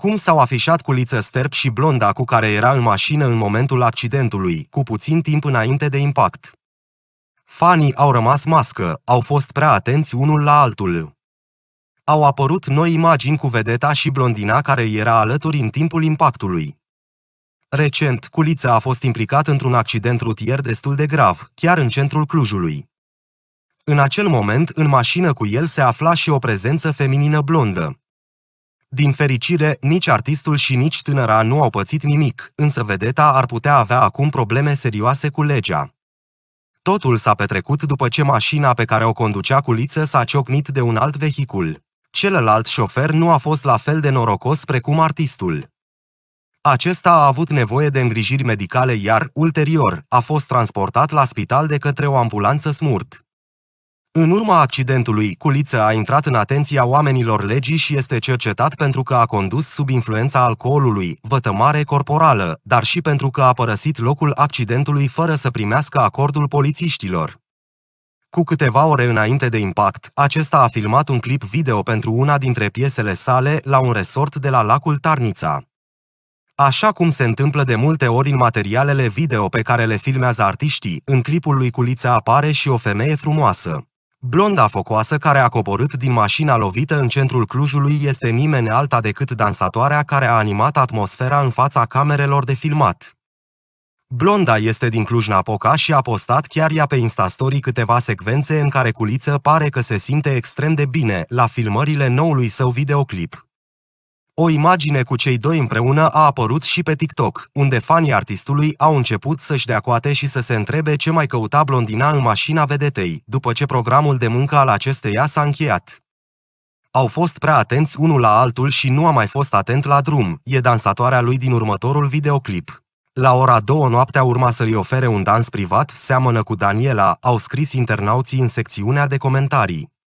cum s-au afișat cu liță sterp și blonda cu care era în mașină în momentul accidentului, cu puțin timp înainte de impact. Fanii au rămas mască, au fost prea atenți unul la altul. Au apărut noi imagini cu vedeta și blondina care era alături în timpul impactului. Recent, Culiță a fost implicat într-un accident rutier destul de grav, chiar în centrul Clujului. În acel moment, în mașină cu el se afla și o prezență feminină blondă. Din fericire, nici artistul și nici tânăra nu au pățit nimic, însă vedeta ar putea avea acum probleme serioase cu legea. Totul s-a petrecut după ce mașina pe care o conducea culiță s-a ciocnit de un alt vehicul. Celălalt șofer nu a fost la fel de norocos precum artistul. Acesta a avut nevoie de îngrijiri medicale iar, ulterior, a fost transportat la spital de către o ambulanță smurt. În urma accidentului, Culiță a intrat în atenția oamenilor legii și este cercetat pentru că a condus sub influența alcoolului, vătămare corporală, dar și pentru că a părăsit locul accidentului fără să primească acordul polițiștilor. Cu câteva ore înainte de impact, acesta a filmat un clip video pentru una dintre piesele sale la un resort de la lacul Tarnița. Așa cum se întâmplă de multe ori în materialele video pe care le filmează artiștii, în clipul lui Culiță apare și o femeie frumoasă. Blonda focoasă care a coborât din mașina lovită în centrul Clujului este nimeni alta decât dansatoarea care a animat atmosfera în fața camerelor de filmat. Blonda este din Cluj-Napoca și a postat chiar ea pe Instastory câteva secvențe în care Culiță pare că se simte extrem de bine la filmările noului său videoclip. O imagine cu cei doi împreună a apărut și pe TikTok, unde fanii artistului au început să-și dea coate și să se întrebe ce mai căuta blondina în mașina vedetei, după ce programul de muncă al acesteia s-a încheiat. Au fost prea atenți unul la altul și nu a mai fost atent la drum, e dansatoarea lui din următorul videoclip. La ora două noaptea urma să-i ofere un dans privat, seamănă cu Daniela, au scris internauții în secțiunea de comentarii.